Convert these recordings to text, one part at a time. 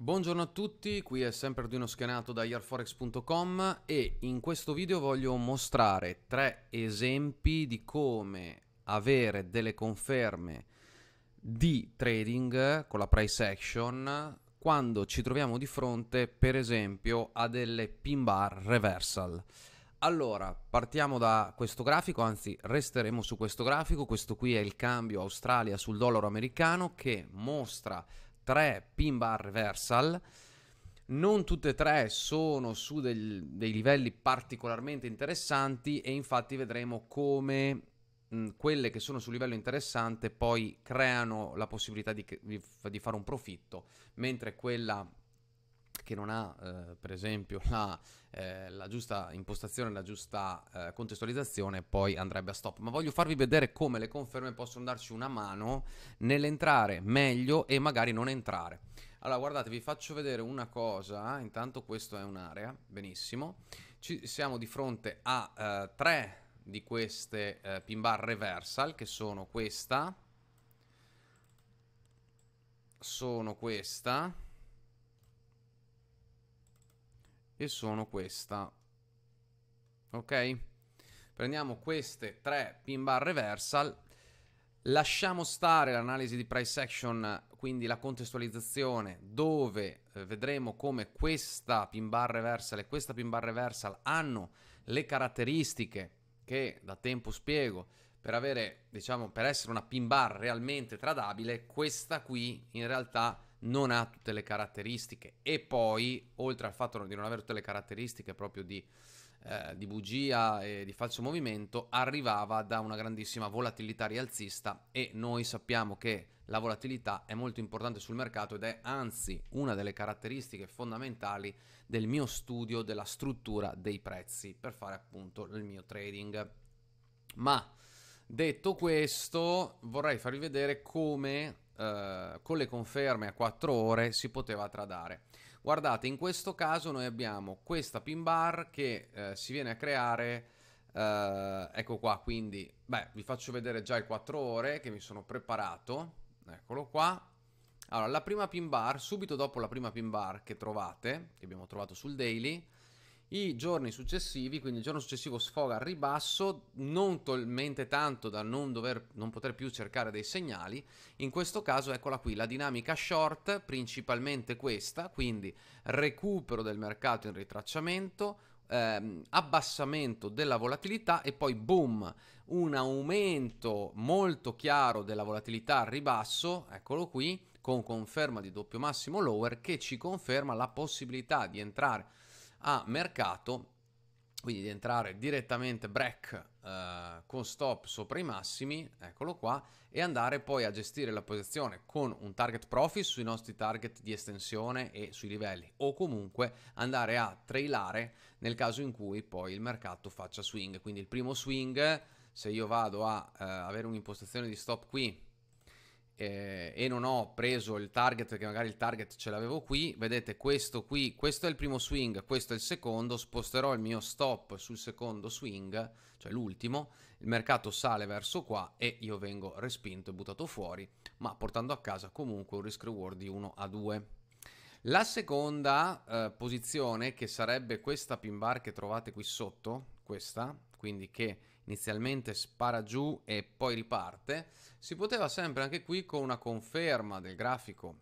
Buongiorno a tutti, qui è sempre Arduino Schianato da yearforex.com e in questo video voglio mostrare tre esempi di come avere delle conferme di trading con la price action quando ci troviamo di fronte per esempio a delle pin bar reversal. Allora, partiamo da questo grafico, anzi resteremo su questo grafico, questo qui è il cambio Australia sul dollaro americano che mostra tre pin bar reversal. Non tutte e tre sono su del, dei livelli particolarmente interessanti e infatti vedremo come mh, quelle che sono su livello interessante poi creano la possibilità di, di fare un profitto, mentre quella che non ha eh, per esempio la, eh, la, giusta impostazione, la giusta eh, contestualizzazione, poi andrebbe a stop. Ma voglio farvi vedere come le conferme possono darci una mano nell'entrare meglio e magari non entrare. Allora guardate, vi faccio vedere una cosa, intanto questo è un'area, benissimo. Ci siamo di fronte a eh, tre di queste eh, pin bar reversal che sono questa sono questa e sono questa. Ok? Prendiamo queste tre pin bar reversal, lasciamo stare l'analisi di price action, quindi la contestualizzazione, dove eh, vedremo come questa pin bar reversal e questa pin bar reversal hanno le caratteristiche che da tempo spiego per avere, diciamo, per essere una pin bar realmente tradabile, questa qui in realtà non ha tutte le caratteristiche e poi, oltre al fatto di non avere tutte le caratteristiche proprio di, eh, di bugia e di falso movimento, arrivava da una grandissima volatilità rialzista e noi sappiamo che la volatilità è molto importante sul mercato ed è anzi una delle caratteristiche fondamentali del mio studio della struttura dei prezzi per fare appunto il mio trading. Ma detto questo, vorrei farvi vedere come eh, con le conferme a 4 ore si poteva tradare. Guardate, in questo caso noi abbiamo questa pin bar che eh, si viene a creare, eh, ecco qua, quindi, beh, vi faccio vedere già le 4 ore che mi sono preparato, eccolo qua. Allora, la prima pin bar, subito dopo la prima pin bar che trovate, che abbiamo trovato sul daily, i giorni successivi, quindi il giorno successivo sfoga al ribasso, non talmente tanto da non, dover, non poter più cercare dei segnali, in questo caso eccola qui, la dinamica short, principalmente questa, quindi recupero del mercato in ritracciamento, Ehm, abbassamento della volatilità e poi boom, un aumento molto chiaro della volatilità al ribasso, eccolo qui, con conferma di doppio massimo lower che ci conferma la possibilità di entrare a mercato, quindi di entrare direttamente break eh, con stop sopra i massimi, eccolo qua, e andare poi a gestire la posizione con un target profit sui nostri target di estensione e sui livelli, o comunque andare a trailare nel caso in cui poi il mercato faccia swing. Quindi il primo swing, se io vado a eh, avere un'impostazione di stop qui, eh, e non ho preso il target perché magari il target ce l'avevo qui, vedete questo qui, questo è il primo swing, questo è il secondo, sposterò il mio stop sul secondo swing, cioè l'ultimo, il mercato sale verso qua e io vengo respinto e buttato fuori, ma portando a casa comunque un risk reward di 1 a 2. La seconda eh, posizione, che sarebbe questa pin bar che trovate qui sotto, questa, quindi che inizialmente spara giù e poi riparte, si poteva sempre anche qui con una conferma del grafico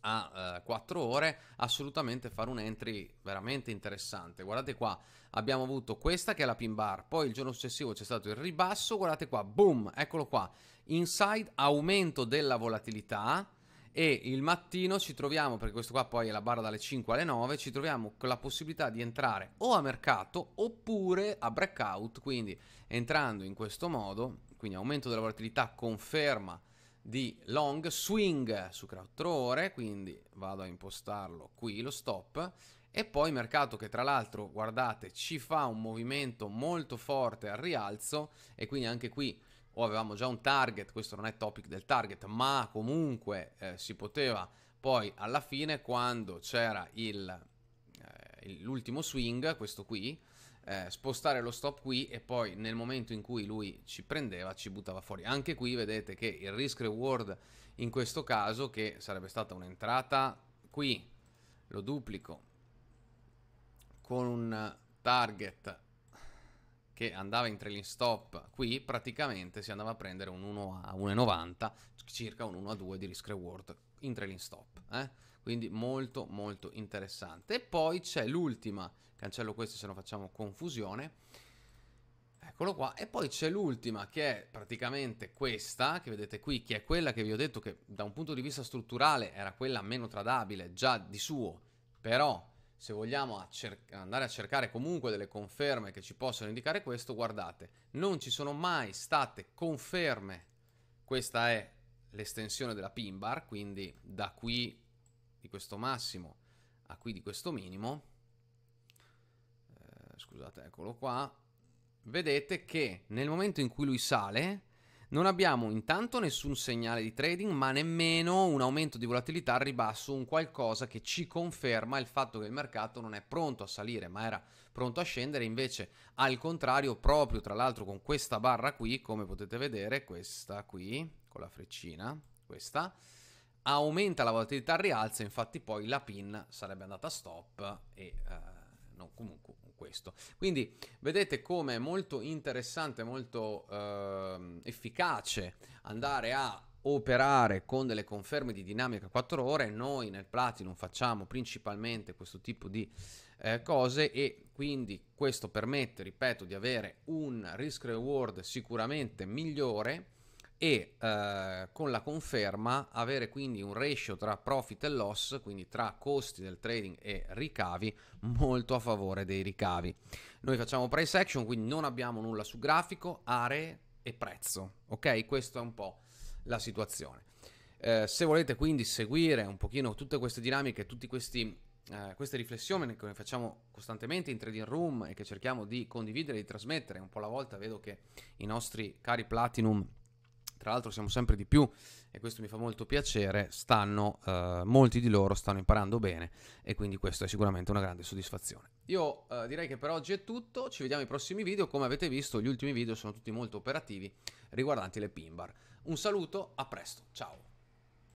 a eh, 4 ore assolutamente fare un entry veramente interessante guardate qua abbiamo avuto questa che è la pin bar poi il giorno successivo c'è stato il ribasso guardate qua boom eccolo qua inside aumento della volatilità e il mattino ci troviamo, perché questo qua poi è la barra dalle 5 alle 9, ci troviamo con la possibilità di entrare o a mercato oppure a breakout, quindi entrando in questo modo, quindi aumento della volatilità conferma di long swing su quattro ore, quindi vado a impostarlo qui lo stop e poi mercato che tra l'altro guardate ci fa un movimento molto forte al rialzo e quindi anche qui o avevamo già un target, questo non è topic del target, ma comunque eh, si poteva poi alla fine quando c'era il, eh, l'ultimo swing, questo qui, eh, spostare lo stop qui e poi nel momento in cui lui ci prendeva ci buttava fuori. Anche qui vedete che il risk reward in questo caso che sarebbe stata un'entrata qui, lo duplico con un target che andava in trailing stop qui, praticamente si andava a prendere un 1 a 1,90, circa un 1 a 2 di risk reward in trailing stop. Eh? Quindi molto molto interessante. E poi c'è l'ultima, cancello questo se non facciamo confusione. Eccolo qua. E poi c'è l'ultima che è praticamente questa, che vedete qui, che è quella che vi ho detto che da un punto di vista strutturale era quella meno tradabile già di suo, però se vogliamo a cer- andare a cercare comunque delle conferme che ci possano indicare questo, guardate, non ci sono mai state conferme. Questa è l'estensione della pin bar, quindi da qui di questo massimo a qui di questo minimo. Eh, scusate, eccolo qua. Vedete che nel momento in cui lui sale, non abbiamo intanto nessun segnale di trading, ma nemmeno un aumento di volatilità al ribasso, un qualcosa che ci conferma il fatto che il mercato non è pronto a salire, ma era pronto a scendere. Invece, al contrario, proprio tra l'altro con questa barra qui, come potete vedere, questa qui, con la freccina, questa, aumenta la volatilità al rialzo, infatti poi la pin sarebbe andata a stop e eh, no, comunque questo. Quindi vedete come è molto interessante, molto eh, efficace andare a operare con delle conferme di dinamica 4 ore. Noi nel Platinum facciamo principalmente questo tipo di eh, cose e quindi questo permette, ripeto, di avere un risk reward sicuramente migliore e eh, con la conferma avere quindi un ratio tra profit e loss, quindi tra costi del trading e ricavi, molto a favore dei ricavi. Noi facciamo price action, quindi non abbiamo nulla su grafico, aree e prezzo, ok? Questa è un po' la situazione. Eh, se volete quindi seguire un pochino tutte queste dinamiche, tutte eh, queste riflessioni che noi facciamo costantemente in Trading Room e che cerchiamo di condividere e di trasmettere, un po' alla volta vedo che i nostri cari Platinum tra l'altro siamo sempre di più e questo mi fa molto piacere, stanno, eh, molti di loro stanno imparando bene e quindi questo è sicuramente una grande soddisfazione. Io eh, direi che per oggi è tutto, ci vediamo ai prossimi video, come avete visto gli ultimi video sono tutti molto operativi riguardanti le pin bar. Un saluto, a presto, ciao!